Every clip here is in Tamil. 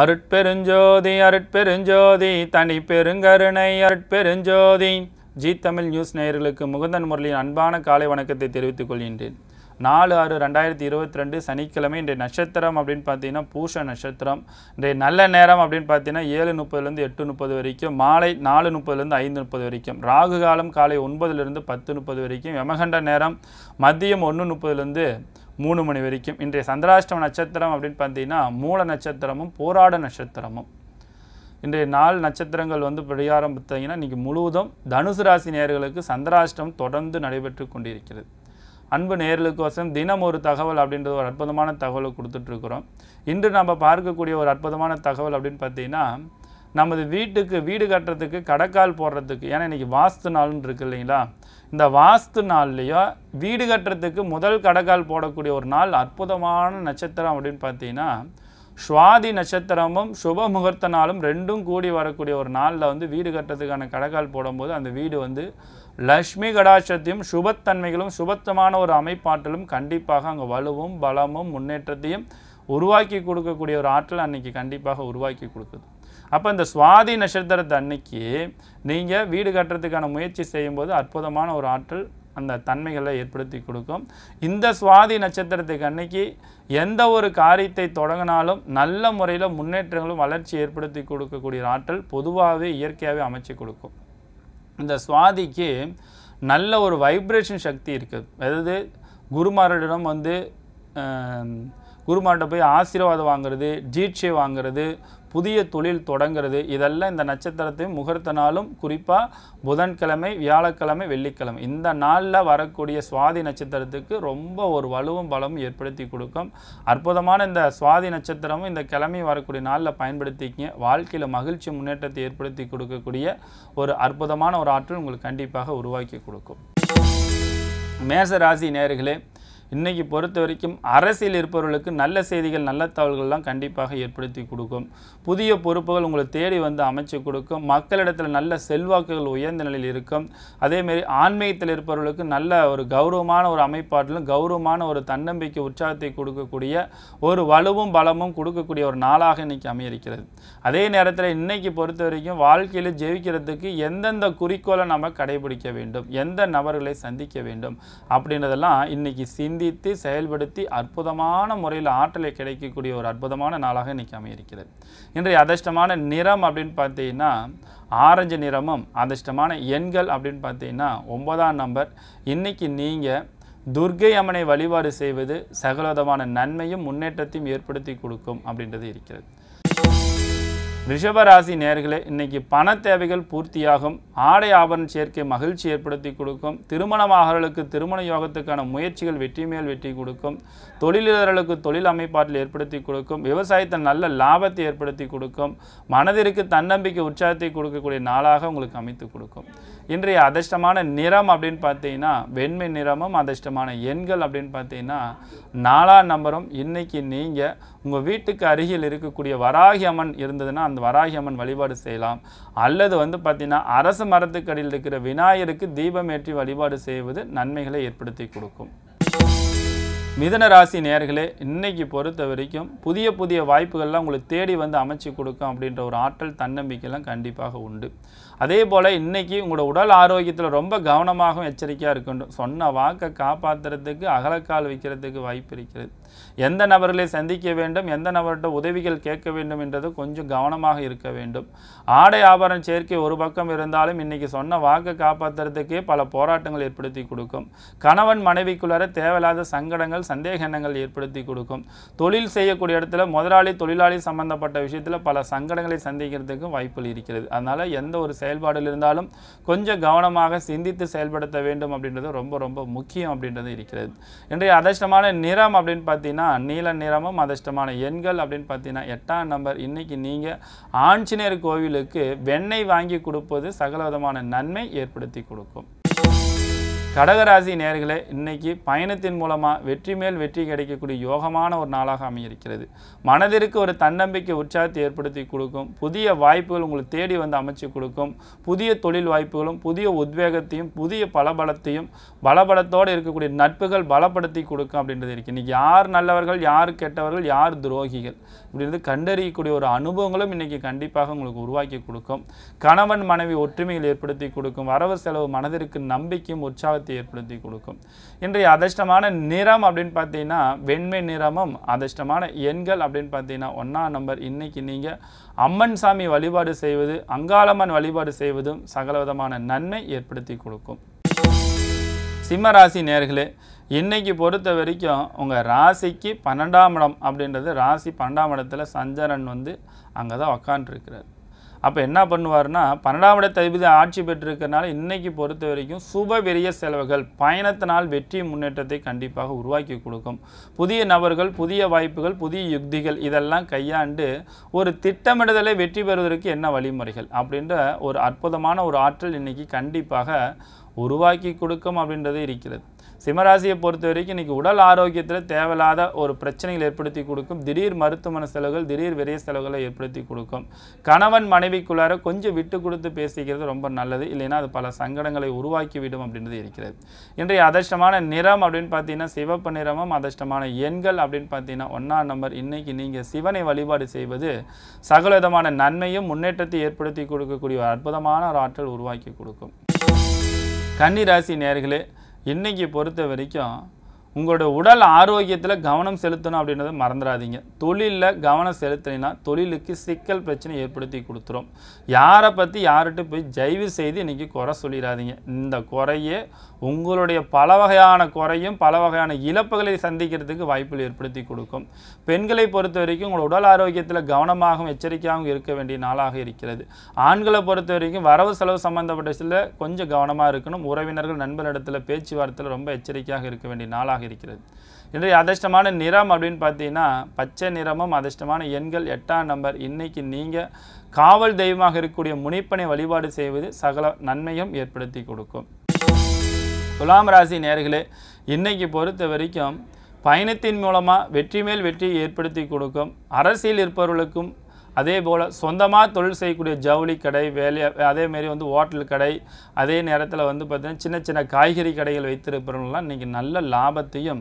அருட்பெருஞ்சோதி அருட்பெருஞ்சோதி தனி பெருங்கருணை அருட்பெருஞ்சோதி ஜி தமிழ் நியூஸ் நேயர்களுக்கு முகுந்தன் முரளியின் அன்பான காலை வணக்கத்தை தெரிவித்துக் கொள்கின்றேன் நாலு ஆறு ரெண்டாயிரத்தி இருபத்தி ரெண்டு சனிக்கிழமை இன்றைய நட்சத்திரம் அப்படின்னு பார்த்தீங்கன்னா பூஷ நட்சத்திரம் இன்றைய நல்ல நேரம் அப்படின்னு பார்த்தீங்கன்னா ஏழு முப்பதுலேருந்து எட்டு முப்பது வரைக்கும் மாலை நாலு முப்பதுலேருந்து ஐந்து முப்பது வரைக்கும் ராகு காலம் காலை ஒன்பதுலேருந்து பத்து முப்பது வரைக்கும் யமகண்ட நேரம் மதியம் ஒன்று முப்பதுலேருந்து மூணு மணி வரைக்கும் இன்றைய சந்திராஷ்டம நட்சத்திரம் அப்படின்னு பார்த்தீங்கன்னா மூல நட்சத்திரமும் போராட நட்சத்திரமும் இன்றைய நாள் நட்சத்திரங்கள் வந்து பிரியாரம் பார்த்தீங்கன்னா இன்றைக்கி முழுவதும் தனுசு ராசி நேர்களுக்கு சந்திராஷ்டம் தொடர்ந்து நடைபெற்று கொண்டிருக்கிறது அன்பு நேர்களுக்கு வசம் தினம் ஒரு தகவல் அப்படின்றது ஒரு அற்புதமான தகவலை கொடுத்துட்ருக்குறோம் இன்று நம்ம பார்க்கக்கூடிய ஒரு அற்புதமான தகவல் அப்படின்னு பார்த்தீங்கன்னா நமது வீட்டுக்கு வீடு கட்டுறதுக்கு கடைக்கால் போடுறதுக்கு ஏன்னா இன்றைக்கி வாஸ்து நாள்னு இருக்கு இல்லைங்களா இந்த வாஸ்து நாள்லேயோ வீடு கட்டுறதுக்கு முதல் கடைக்கால் போடக்கூடிய ஒரு நாள் அற்புதமான நட்சத்திரம் அப்படின்னு பார்த்தீங்கன்னா சுவாதி நட்சத்திரமும் சுப முகூர்த்த நாளும் ரெண்டும் கூடி வரக்கூடிய ஒரு நாளில் வந்து வீடு கட்டுறதுக்கான கடைக்கால் போடும்போது அந்த வீடு வந்து லக்ஷ்மி கடாட்சத்தையும் சுபத்தன்மைகளும் சுபத்தமான ஒரு அமைப்பாற்றலும் கண்டிப்பாக அங்கே வலுவும் பலமும் முன்னேற்றத்தையும் உருவாக்கி கொடுக்கக்கூடிய ஒரு ஆற்றல் அன்றைக்கி கண்டிப்பாக உருவாக்கி கொடுக்குது அப்போ இந்த சுவாதி நட்சத்திரத்தை அன்னைக்கு நீங்கள் வீடு கட்டுறதுக்கான முயற்சி செய்யும்போது அற்புதமான ஒரு ஆற்றல் அந்த தன்மைகளை ஏற்படுத்தி கொடுக்கும் இந்த சுவாதி நட்சத்திரத்துக்கு அன்னைக்கு எந்த ஒரு காரியத்தை தொடங்கினாலும் நல்ல முறையில் முன்னேற்றங்களும் வளர்ச்சி ஏற்படுத்தி கொடுக்கக்கூடிய ஆற்றல் பொதுவாகவே இயற்கையாகவே அமைச்சு கொடுக்கும் இந்த சுவாதிக்கு நல்ல ஒரு வைப்ரேஷன் சக்தி இருக்குது அதாவது குருமாரிடம் வந்து குருமார்ட்ட போய் ஆசீர்வாதம் வாங்குறது ஜீட்சை வாங்குறது புதிய தொழில் தொடங்கிறது இதெல்லாம் இந்த நட்சத்திரத்தையும் முகூர்த்த நாளும் குறிப்பாக புதன்கிழமை வியாழக்கிழமை வெள்ளிக்கிழமை இந்த நாளில் வரக்கூடிய சுவாதி நட்சத்திரத்துக்கு ரொம்ப ஒரு வலுவும் பலமும் ஏற்படுத்தி கொடுக்கும் அற்புதமான இந்த சுவாதி நட்சத்திரமும் இந்த கிழமை வரக்கூடிய நாளில் பயன்படுத்திக்கிங்க வாழ்க்கையில் மகிழ்ச்சி முன்னேற்றத்தை ஏற்படுத்தி கொடுக்கக்கூடிய ஒரு அற்புதமான ஒரு ஆற்றல் உங்களுக்கு கண்டிப்பாக உருவாக்கி கொடுக்கும் மேசராசி நேர்களே இன்றைக்கி பொறுத்த வரைக்கும் அரசியல் இருப்பவர்களுக்கு நல்ல செய்திகள் நல்ல தகவல்கள்லாம் கண்டிப்பாக ஏற்படுத்தி கொடுக்கும் புதிய பொறுப்புகள் உங்களை தேடி வந்து அமைச்சு கொடுக்கும் மக்களிடத்தில் நல்ல செல்வாக்குகள் உயர்ந்த நிலையில் இருக்கும் அதேமாரி ஆன்மீகத்தில் இருப்பவர்களுக்கு நல்ல ஒரு கௌரவமான ஒரு அமைப்பாட்டிலும் கௌரவமான ஒரு தன்னம்பிக்கை உற்சாகத்தை கொடுக்கக்கூடிய ஒரு வலுவும் பலமும் கொடுக்கக்கூடிய ஒரு நாளாக இன்றைக்கி அமையிருக்கிறது அதே நேரத்தில் இன்றைக்கி பொறுத்த வரைக்கும் வாழ்க்கையில் ஜெயிக்கிறதுக்கு எந்தெந்த குறிக்கோளை நம்ம கடைபிடிக்க வேண்டும் எந்த நபர்களை சந்திக்க வேண்டும் அப்படின்றதெல்லாம் இன்றைக்கி சிந்தி சிந்தித்து செயல்படுத்தி அற்புதமான முறையில் ஆற்றலை கிடைக்கக்கூடிய ஒரு அற்புதமான நாளாக இன்றைக்கி அமையிருக்கிறது இன்றைய அதிர்ஷ்டமான நிறம் அப்படின்னு பார்த்தீங்கன்னா ஆரஞ்சு நிறமும் அதிர்ஷ்டமான எண்கள் அப்படின்னு பார்த்தீங்கன்னா ஒன்பதாம் நம்பர் இன்றைக்கி நீங்கள் துர்கை அம்மனை வழிபாடு செய்வது சகலவிதமான நன்மையும் முன்னேற்றத்தையும் ஏற்படுத்தி கொடுக்கும் அப்படின்றது இருக்கிறது ரிஷபராசி நேர்களே இன்னைக்கு பண தேவைகள் பூர்த்தியாகும் ஆடை ஆபரண சேர்க்கை மகிழ்ச்சி ஏற்படுத்தி கொடுக்கும் திருமணமாகவர்களுக்கு திருமண யோகத்துக்கான முயற்சிகள் வெற்றி மேல் வெற்றி கொடுக்கும் தொழிலாளர்களுக்கு தொழில் அமைப்பாட்டில் ஏற்படுத்தி கொடுக்கும் விவசாயத்தை நல்ல லாபத்தை ஏற்படுத்தி கொடுக்கும் மனதிற்கு தன்னம்பிக்கை உற்சாகத்தை கொடுக்கக்கூடிய நாளாக உங்களுக்கு அமைத்து கொடுக்கும் இன்றைய அதிர்ஷ்டமான நிறம் அப்படின்னு பார்த்தீங்கன்னா வெண்மை நிறமும் அதிர்ஷ்டமான எண்கள் அப்படின்னு பார்த்தீங்கன்னா நாலாம் நம்பரும் இன்றைக்கி நீங்கள் உங்கள் வீட்டுக்கு அருகில் இருக்கக்கூடிய வராகி அம்மன் இருந்ததுன்னா அந்த வராகி அம்மன் வழிபாடு செய்யலாம் அல்லது வந்து பார்த்திங்கன்னா அரச மரத்துக்கடியில் இருக்கிற விநாயகருக்கு தீபம் ஏற்றி வழிபாடு செய்வது நன்மைகளை ஏற்படுத்தி கொடுக்கும் மிதன ராசி நேர்களே இன்னைக்கு பொறுத்த வரைக்கும் புதிய புதிய வாய்ப்புகள்லாம் உங்களுக்கு தேடி வந்து அமைச்சு கொடுக்கும் அப்படின்ற ஒரு ஆற்றல் தன்னம்பிக்கைலாம் கண்டிப்பாக உண்டு அதே போல் இன்றைக்கி உங்களோட உடல் ஆரோக்கியத்தில் ரொம்ப கவனமாகவும் எச்சரிக்கையாக இருக்கணும் சொன்ன வாக்கை காப்பாற்றுறதுக்கு அகலக்கால் வைக்கிறதுக்கு வாய்ப்பு இருக்கிறது எந்த நபர்களை சந்திக்க வேண்டும் எந்த நபர்கிட்ட உதவிகள் கேட்க வேண்டும் என்றது கொஞ்சம் கவனமாக இருக்க வேண்டும் ஆடை ஆபரண சேர்க்கை ஒரு பக்கம் இருந்தாலும் இன்றைக்கி சொன்ன வாக்கு காப்பாற்றுறதுக்கே பல போராட்டங்கள் ஏற்படுத்தி கொடுக்கும் கணவன் மனைவிக்குள்ளார தேவையில்லாத சங்கடங்கள் சந்தேக எண்ணங்கள் ஏற்படுத்தி கொடுக்கும் தொழில் செய்யக்கூடிய இடத்துல முதலாளி தொழிலாளி சம்பந்தப்பட்ட விஷயத்தில் பல சங்கடங்களை சந்திக்கிறதுக்கு வாய்ப்புகள் இருக்கிறது அதனால் எந்த ஒரு செயல்பாடில் இருந்தாலும் கொஞ்சம் கவனமாக சிந்தித்து செயல்படுத்த வேண்டும் அப்படின்றது ரொம்ப ரொம்ப முக்கியம் அப்படின்றது இருக்கிறது இன்றைய அதிர்ஷ்டமான நிறம் அப்படின்னு பார்த்தீங்கன்னா நீல நிறமும் அதிர்ஷ்டமான எண்கள் அப்படின்னு பார்த்தீங்கன்னா எட்டாம் நம்பர் இன்றைக்கி நீங்கள் ஆஞ்சநேயர் கோவிலுக்கு வெண்ணெய் வாங்கி கொடுப்பது சகல விதமான நன்மை ஏற்படுத்தி கொடுக்கும் கடகராசி நேர்களை இன்னைக்கு பயணத்தின் மூலமாக வெற்றி மேல் வெற்றி கிடைக்கக்கூடிய யோகமான ஒரு நாளாக அமையிருக்கிறது மனதிற்கு ஒரு தன்னம்பிக்கை உற்சாகத்தை ஏற்படுத்தி கொடுக்கும் புதிய வாய்ப்புகள் உங்களுக்கு தேடி வந்து அமைச்சு கொடுக்கும் புதிய தொழில் வாய்ப்புகளும் புதிய உத்வேகத்தையும் புதிய பலபலத்தையும் பலபலத்தோடு இருக்கக்கூடிய நட்புகள் பலப்படுத்தி கொடுக்கும் அப்படின்றது இருக்குது இன்றைக்கி யார் நல்லவர்கள் யார் கெட்டவர்கள் யார் துரோகிகள் இப்படின்றது கண்டறியக்கூடிய ஒரு அனுபவங்களும் இன்றைக்கி கண்டிப்பாக உங்களுக்கு உருவாக்கி கொடுக்கும் கணவன் மனைவி ஒற்றுமைகள் ஏற்படுத்தி கொடுக்கும் வரவு செலவு மனதிற்கு நம்பிக்கையும் உற்சாகத்தை ஏற்படுத்தி கொடுக்கும் இன்றைய அதிர்ஷ்டமான நிறம் அப்படின்னு பார்த்தீங்கன்னா வெண்மை நிறமும் அதிர்ஷ்டமான எண்கள் அப்படின்னு பார்த்தீங்கன்னா ஒன்றாம் நம்பர் இன்றைக்கி நீங்கள் அம்மன் சாமி வழிபாடு செய்வது அங்காளம்மன் வழிபாடு செய்வதும் சகலவிதமான நன்மை ஏற்படுத்தி கொடுக்கும் சிம்மராசி நேர்களே இன்றைக்கி பொறுத்த வரைக்கும் உங்கள் ராசிக்கு பன்னெண்டாம் இடம் அப்படின்றது ராசி பன்னெண்டாம் இடத்துல சஞ்சரன் வந்து அங்கே தான் உக்காண்டிருக்கிறார் அப்போ என்ன பண்ணுவார்னா பன்னெண்டாம் இடத்தை அதிபதி ஆட்சி பெற்றிருக்கிறனால இன்றைக்கி பொறுத்த வரைக்கும் சுப பெரிய செலவுகள் பயணத்தினால் வெற்றி முன்னேற்றத்தை கண்டிப்பாக உருவாக்கி கொடுக்கும் புதிய நபர்கள் புதிய வாய்ப்புகள் புதிய யுக்திகள் இதெல்லாம் கையாண்டு ஒரு திட்டமிடுதலை வெற்றி பெறுவதற்கு என்ன வழிமுறைகள் அப்படின்ற ஒரு அற்புதமான ஒரு ஆற்றல் இன்றைக்கி கண்டிப்பாக உருவாக்கி கொடுக்கும் அப்படின்றது இருக்கிறது சிம்மராசியை பொறுத்த வரைக்கும் இன்றைக்கி உடல் ஆரோக்கியத்தில் தேவையில்லாத ஒரு பிரச்சனைகள் ஏற்படுத்தி கொடுக்கும் திடீர் மருத்துவமனை செலவுகள் திடீர் விரைய செலவுகளை ஏற்படுத்தி கொடுக்கும் கணவன் மனைவிக்குள்ளார கொஞ்சம் விட்டு கொடுத்து பேசிக்கிறது ரொம்ப நல்லது இல்லைன்னா அது பல சங்கடங்களை உருவாக்கி விடும் அப்படின்றது இருக்கிறது இன்றைய அதிர்ஷ்டமான நிறம் அப்படின்னு பார்த்தீங்கன்னா சிவப்பு நிறமும் அதிர்ஷ்டமான எண்கள் அப்படின்னு பார்த்தீங்கன்னா ஒன்றாம் நம்பர் இன்றைக்கி நீங்கள் சிவனை வழிபாடு செய்வது சகலவிதமான நன்மையும் முன்னேற்றத்தை ஏற்படுத்தி கொடுக்கக்கூடிய ஒரு அற்புதமான ஒரு ஆற்றல் உருவாக்கி கொடுக்கும் ராசி நேர்களே இன்றைக்கி பொறுத்த வரைக்கும் உங்களோட உடல் ஆரோக்கியத்தில் கவனம் செலுத்தணும் அப்படின்றத மறந்துடாதீங்க தொழிலில் கவனம் செலுத்தினா தொழிலுக்கு சிக்கல் பிரச்சனை ஏற்படுத்தி கொடுத்துரும் யாரை பற்றி யார்கிட்ட போய் ஜெய்வு செய்து இன்றைக்கி குறை சொல்லிடாதீங்க இந்த குறையே உங்களுடைய பல வகையான குறையும் பல வகையான இழப்புகளை சந்திக்கிறதுக்கு வாய்ப்புகள் ஏற்படுத்தி கொடுக்கும் பெண்களை பொறுத்த வரைக்கும் உங்களோட உடல் ஆரோக்கியத்தில் கவனமாகவும் எச்சரிக்கையாகவும் இருக்க வேண்டிய நாளாக இருக்கிறது ஆண்களை பொறுத்த வரைக்கும் வரவு செலவு சம்மந்தப்பட்ட சில கொஞ்சம் கவனமாக இருக்கணும் உறவினர்கள் நண்பர்களிடத்தில் பேச்சுவார்த்தையில் ரொம்ப எச்சரிக்கையாக இருக்க வேண்டிய நாளாக நிறமாக இருக்கிறது இன்றைய அதிர்ஷ்டமான நிறம் அப்படின்னு பார்த்தீங்கன்னா பச்சை நிறமும் அதிர்ஷ்டமான எண்கள் எட்டாம் நம்பர் இன்றைக்கி நீங்கள் காவல் தெய்வமாக இருக்கக்கூடிய முனிப்பனை வழிபாடு செய்வது சகல நன்மையும் ஏற்படுத்தி கொடுக்கும் துலாம் ராசி நேர்களே இன்றைக்கி பொறுத்த வரைக்கும் பயணத்தின் மூலமாக வெற்றி மேல் வெற்றி ஏற்படுத்தி கொடுக்கும் அரசியல் இருப்பவர்களுக்கும் அதே போல் சொந்தமாக தொழில் செய்யக்கூடிய ஜவுளி கடை வேலை அதேமாரி வந்து ஹோட்டல் கடை அதே நேரத்தில் வந்து பார்த்திங்கன்னா சின்ன சின்ன காய்கறி கடைகள் வைத்திருப்பவர்கள்லாம் இன்றைக்கி நல்ல லாபத்தையும்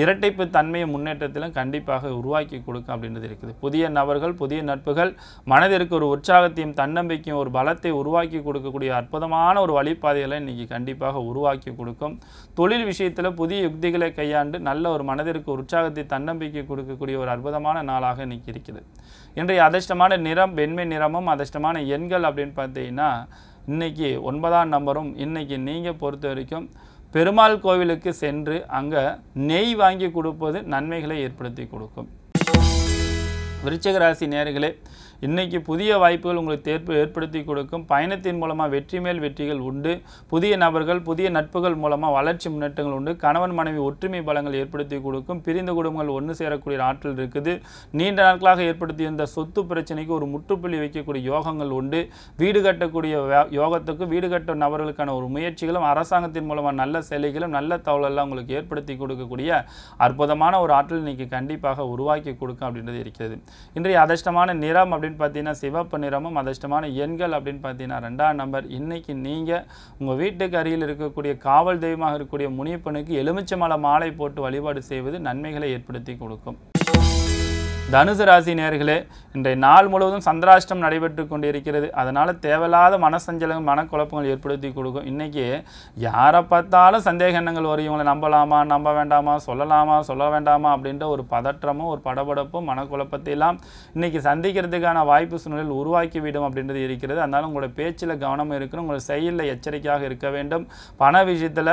இரட்டைப்பு தன்மையை முன்னேற்றத்திலும் கண்டிப்பாக உருவாக்கி கொடுக்கும் அப்படின்றது இருக்குது புதிய நபர்கள் புதிய நட்புகள் மனதிற்கு ஒரு உற்சாகத்தையும் தன்னம்பிக்கையும் ஒரு பலத்தை உருவாக்கி கொடுக்கக்கூடிய அற்புதமான ஒரு வழிபாதைகளை இன்றைக்கி கண்டிப்பாக உருவாக்கி கொடுக்கும் தொழில் விஷயத்தில் புதிய யுக்திகளை கையாண்டு நல்ல ஒரு மனதிற்கு உற்சாகத்தை தன்னம்பிக்கை கொடுக்கக்கூடிய ஒரு அற்புதமான நாளாக இன்றைக்கி இருக்குது இன்றைய அதிர்ஷ்டமான நிறம் வெண்மை நிறமும் அதிர்ஷ்டமான எண்கள் அப்படின்னு பார்த்தீங்கன்னா இன்றைக்கி ஒன்பதாம் நம்பரும் இன்றைக்கி நீங்கள் பொறுத்த வரைக்கும் பெருமாள் கோவிலுக்கு சென்று அங்கே நெய் வாங்கி கொடுப்பது நன்மைகளை ஏற்படுத்தி கொடுக்கும் விருச்சிக ராசி நேர்களே இன்றைக்கி புதிய வாய்ப்புகள் உங்களுக்கு தேர்ப்பு ஏற்படுத்தி கொடுக்கும் பயணத்தின் மூலமாக வெற்றி மேல் வெற்றிகள் உண்டு புதிய நபர்கள் புதிய நட்புகள் மூலமாக வளர்ச்சி முன்னேற்றங்கள் உண்டு கணவன் மனைவி ஒற்றுமை பலங்கள் ஏற்படுத்தி கொடுக்கும் பிரிந்த குடும்பங்கள் ஒன்று சேரக்கூடிய ஆற்றல் இருக்குது நீண்ட நாட்களாக ஏற்படுத்தியிருந்த சொத்து பிரச்சனைக்கு ஒரு முற்றுப்புள்ளி வைக்கக்கூடிய யோகங்கள் உண்டு வீடு கட்டக்கூடிய யோகத்துக்கு வீடு கட்டும் நபர்களுக்கான ஒரு முயற்சிகளும் அரசாங்கத்தின் மூலமாக நல்ல சிலைகளும் நல்ல தவளெல்லாம் உங்களுக்கு ஏற்படுத்தி கொடுக்கக்கூடிய அற்புதமான ஒரு ஆற்றல் இன்னைக்கு கண்டிப்பாக உருவாக்கி கொடுக்கும் அப்படின்றது இருக்கிறது இன்றைய அதிர்ஷ்டமான நிறம் அப்படின்னு அப்படின்னு பார்த்தீங்கன்னா சிவப்பு நிறமும் அதிர்ஷ்டமான எண்கள் அப்படின்னு பார்த்தீங்கன்னா ரெண்டாம் நம்பர் இன்றைக்கி நீங்கள் உங்கள் வீட்டுக்கு அருகில் இருக்கக்கூடிய காவல் தெய்வமாக இருக்கக்கூடிய முனியப்பனுக்கு எலுமிச்சமலை மாலை போட்டு வழிபாடு செய்வது நன்மைகளை ஏற்படுத்தி கொடுக்கும் தனுசு ராசி நேர்களே இன்றைய நாள் முழுவதும் சந்திராஷ்டம் நடைபெற்று கொண்டிருக்கிறது அதனால் தேவையில்லாத மனசஞ்சலம் மனக்குழப்பங்கள் ஏற்படுத்தி கொடுக்கும் இன்றைக்கி யாரை பார்த்தாலும் சந்தேக எண்ணங்கள் வரும் இவங்களை நம்பலாமா நம்ப வேண்டாமா சொல்லலாமா சொல்ல வேண்டாமா அப்படின்ற ஒரு பதற்றமும் ஒரு படபடப்பும் மனக்குழப்பத்தையெல்லாம் இன்றைக்கி சந்திக்கிறதுக்கான வாய்ப்பு சூழ்நிலையில் உருவாக்கி விடும் அப்படின்றது இருக்கிறது அதனால் உங்களோட பேச்சில் கவனம் இருக்கணும் உங்களோட செயலில் எச்சரிக்கையாக இருக்க வேண்டும் பண விஷயத்தில்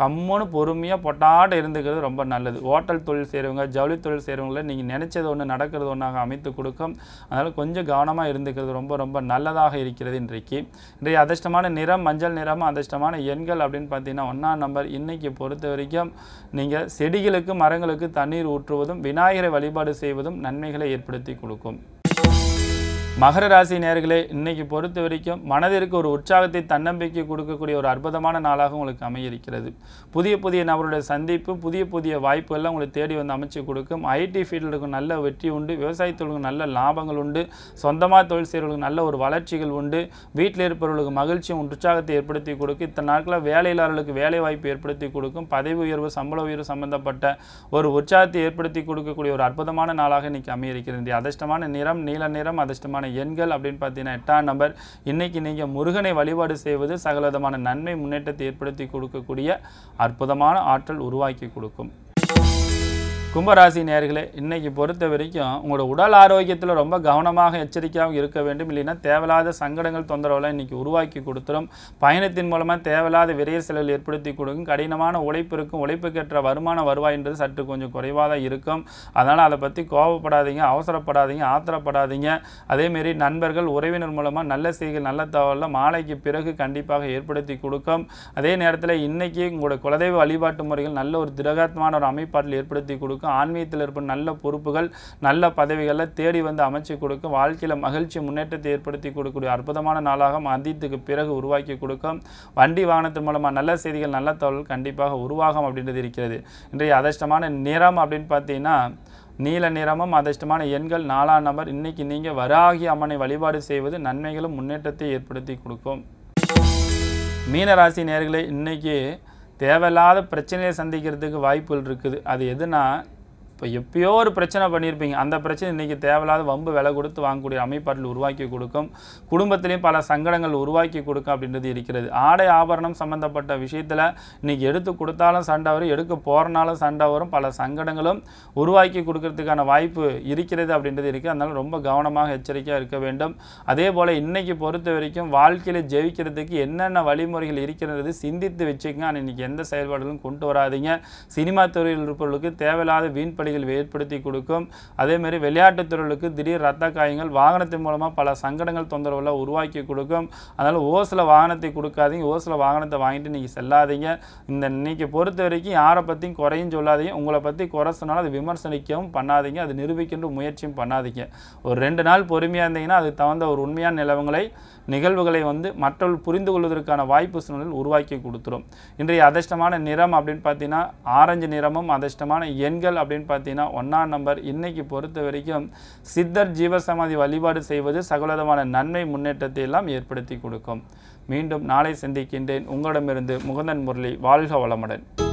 கம்முன்னு பொறுமையாக பொட்டாட இருந்துக்கிறது ரொம்ப நல்லது ஹோட்டல் தொழில் செய்கிறவங்க ஜவுளி தொழில் செய்கிறவங்கள நீங்கள் நினச்சது ஒன்று நடக்கிறது ஒன்றாக அமைத்து கொடுக்கும் அதனால் கொஞ்சம் கவனமாக இருந்துக்கிறது ரொம்ப ரொம்ப நல்லதாக இருக்கிறது இன்றைக்கு இன்றைய அதிர்ஷ்டமான நிறம் மஞ்சள் நிறம் அதிர்ஷ்டமான எண்கள் அப்படின்னு பார்த்தீங்கன்னா ஒன்றாம் நம்பர் இன்றைக்கி பொறுத்த வரைக்கும் நீங்கள் செடிகளுக்கு மரங்களுக்கு தண்ணீர் ஊற்றுவதும் விநாயகரை வழிபாடு செய்வதும் நன்மைகளை ஏற்படுத்தி கொடுக்கும் மகர ராசி நேர்களே இன்னைக்கு பொறுத்த வரைக்கும் மனதிற்கு ஒரு உற்சாகத்தை தன்னம்பிக்கை கொடுக்கக்கூடிய ஒரு அற்புதமான நாளாக உங்களுக்கு அமையிருக்கிறது புதிய புதிய நபருடைய சந்திப்பு புதிய புதிய வாய்ப்புகள்லாம் உங்களுக்கு தேடி வந்து அமைச்சு கொடுக்கும் ஐடி ஃபீல்டுக்கும் நல்ல வெற்றி உண்டு விவசாயத்தொழிலுக்கு நல்ல லாபங்கள் உண்டு சொந்தமாக தொழில் செய்கிறவர்களுக்கு நல்ல ஒரு வளர்ச்சிகள் உண்டு வீட்டில் இருப்பவர்களுக்கு மகிழ்ச்சியும் உற்சாகத்தை ஏற்படுத்தி கொடுக்கும் இத்தனை நாட்களில் வேலையில்லாதவர்களுக்கு வேலை வாய்ப்பு ஏற்படுத்தி கொடுக்கும் பதவி உயர்வு சம்பள உயர்வு சம்பந்தப்பட்ட ஒரு உற்சாகத்தை ஏற்படுத்தி கொடுக்கக்கூடிய ஒரு அற்புதமான நாளாக இன்றைக்கி அமையிருக்கிறது அதிர்ஷ்டமான நிறம் நீல நிறம் அதிர்ஷ்டமான விதமான எண்கள் அப்படின்னு பார்த்தீங்கன்னா எட்டாம் நம்பர் இன்னைக்கு நீங்கள் முருகனை வழிபாடு செய்வது சகலவிதமான நன்மை முன்னேற்றத்தை ஏற்படுத்தி கொடுக்கக்கூடிய அற்புதமான ஆற்றல் உருவாக்கி கொடுக்கும் கும்பராசி நேர்களே இன்றைக்கி பொறுத்த வரைக்கும் உங்களோட உடல் ஆரோக்கியத்தில் ரொம்ப கவனமாக எச்சரிக்கையாகவும் இருக்க வேண்டும் இல்லைன்னா தேவையில்லாத சங்கடங்கள் தொந்தரவுலாம் இன்றைக்கி உருவாக்கி கொடுத்துரும் பயணத்தின் மூலமாக தேவையில்லாத விரைய செலவில் ஏற்படுத்தி கொடுக்கும் கடினமான உழைப்பு இருக்கும் உழைப்புக்கேற்ற வருமான வருவாயின்றது சற்று கொஞ்சம் குறைவாக தான் இருக்கும் அதனால் அதை பற்றி கோபப்படாதீங்க அவசரப்படாதீங்க ஆத்திரப்படாதீங்க அதேமாரி நண்பர்கள் உறவினர் மூலமாக நல்ல செய்கள் நல்ல தகவலில் மாலைக்கு பிறகு கண்டிப்பாக ஏற்படுத்தி கொடுக்கும் அதே நேரத்தில் இன்றைக்கி உங்களோட குலதெய்வ வழிபாட்டு முறைகள் நல்ல ஒரு திரகாத்மான ஒரு அமைப்பாட்டில் ஏற்படுத்தி கொடுக்கும் இருக்கும் ஆன்மீகத்தில் இருப்ப நல்ல பொறுப்புகள் நல்ல பதவிகளை தேடி வந்து அமைச்சு கொடுக்கும் வாழ்க்கையில் மகிழ்ச்சி முன்னேற்றத்தை ஏற்படுத்தி கொடுக்கக்கூடிய அற்புதமான நாளாக மதியத்துக்கு பிறகு உருவாக்கி கொடுக்கும் வண்டி வாகனத்தின் மூலமாக நல்ல செய்திகள் நல்ல தகவல் கண்டிப்பாக உருவாகும் அப்படின்றது இருக்கிறது இன்றைய அதிர்ஷ்டமான நிறம் அப்படின்னு பார்த்தீங்கன்னா நீல நிறமும் அதிர்ஷ்டமான எண்கள் நாலாம் நபர் இன்னைக்கு நீங்கள் வராகி அம்மனை வழிபாடு செய்வது நன்மைகளும் முன்னேற்றத்தை ஏற்படுத்தி கொடுக்கும் மீனராசி நேர்களை இன்றைக்கி தேவையில்லாத பிரச்சனையை சந்திக்கிறதுக்கு வாய்ப்புகள் இருக்குது அது எதுனா இப்போ எப்பயோ ஒரு பிரச்சனை பண்ணியிருப்பீங்க அந்த பிரச்சனை இன்றைக்கி தேவையில்லாத வம்பு விலை கொடுத்து வாங்கக்கூடிய அமைப்பாட்டில் உருவாக்கி கொடுக்கும் குடும்பத்திலையும் பல சங்கடங்கள் உருவாக்கி கொடுக்கும் அப்படின்றது இருக்கிறது ஆடை ஆபரணம் சம்மந்தப்பட்ட விஷயத்தில் இன்றைக்கி எடுத்து கொடுத்தாலும் சண்டை வரும் எடுக்க போகிறனாலும் சண்டை வரும் பல சங்கடங்களும் உருவாக்கி கொடுக்கறதுக்கான வாய்ப்பு இருக்கிறது அப்படின்றது இருக்குது அதனால் ரொம்ப கவனமாக எச்சரிக்கையாக இருக்க வேண்டும் அதே போல் இன்றைக்கி பொறுத்த வரைக்கும் வாழ்க்கையில் ஜெயிக்கிறதுக்கு என்னென்ன வழிமுறைகள் இருக்கிறது சிந்தித்து வச்சுக்கோங்க ஆனால் இன்றைக்கி எந்த செயல்பாடுகளும் கொண்டு வராதிங்க சினிமா துறையில் இருப்பவர்களுக்கு தேவையில்லாத வீண்படி நெருக்கடிகள் ஏற்படுத்தி கொடுக்கும் விளையாட்டுத் துறைகளுக்கு திடீர் ரத்த காயங்கள் வாகனத்தின் மூலமாக பல சங்கடங்கள் தொந்தரவுலாம் உருவாக்கி கொடுக்கும் அதனால் ஓசில் வாகனத்தை கொடுக்காதீங்க ஓசில் வாகனத்தை வாங்கிட்டு நீங்கள் செல்லாதீங்க இந்த இன்னைக்கு பொறுத்த வரைக்கும் யாரை பற்றியும் குறையும் சொல்லாதீங்க உங்களை பற்றி குறைச்சனால அது விமர்சனிக்கவும் பண்ணாதீங்க அது நிரூபிக்கின்ற முயற்சியும் பண்ணாதீங்க ஒரு ரெண்டு நாள் பொறுமையாக இருந்தீங்கன்னா அதுக்கு தகுந்த ஒரு உண்மையான நிலவங்களை நிகழ்வுகளை வந்து மற்றவர்கள் புரிந்து கொள்வதற்கான வாய்ப்பு சூழ்நிலை உருவாக்கி கொடுத்துரும் இன்றைய அதிர்ஷ்டமான நிறம் அப்படின்னு பார்த்தீங்கன்னா ஆரஞ்சு நிறமும் அதிர்ஷ்டமான எண்கள் அப்படின்னு பார்த்தீங்கன்னா ஒன்றாம் நம்பர் இன்னைக்கு பொறுத்த வரைக்கும் சித்தர் ஜீவசமாதி வழிபாடு செய்வது சகலதமான நன்மை முன்னேற்றத்தை எல்லாம் ஏற்படுத்தி கொடுக்கும் மீண்டும் நாளை சந்திக்கின்றேன் உங்களிடமிருந்து முகந்தன் முரளி வாழ்க வளமுடன்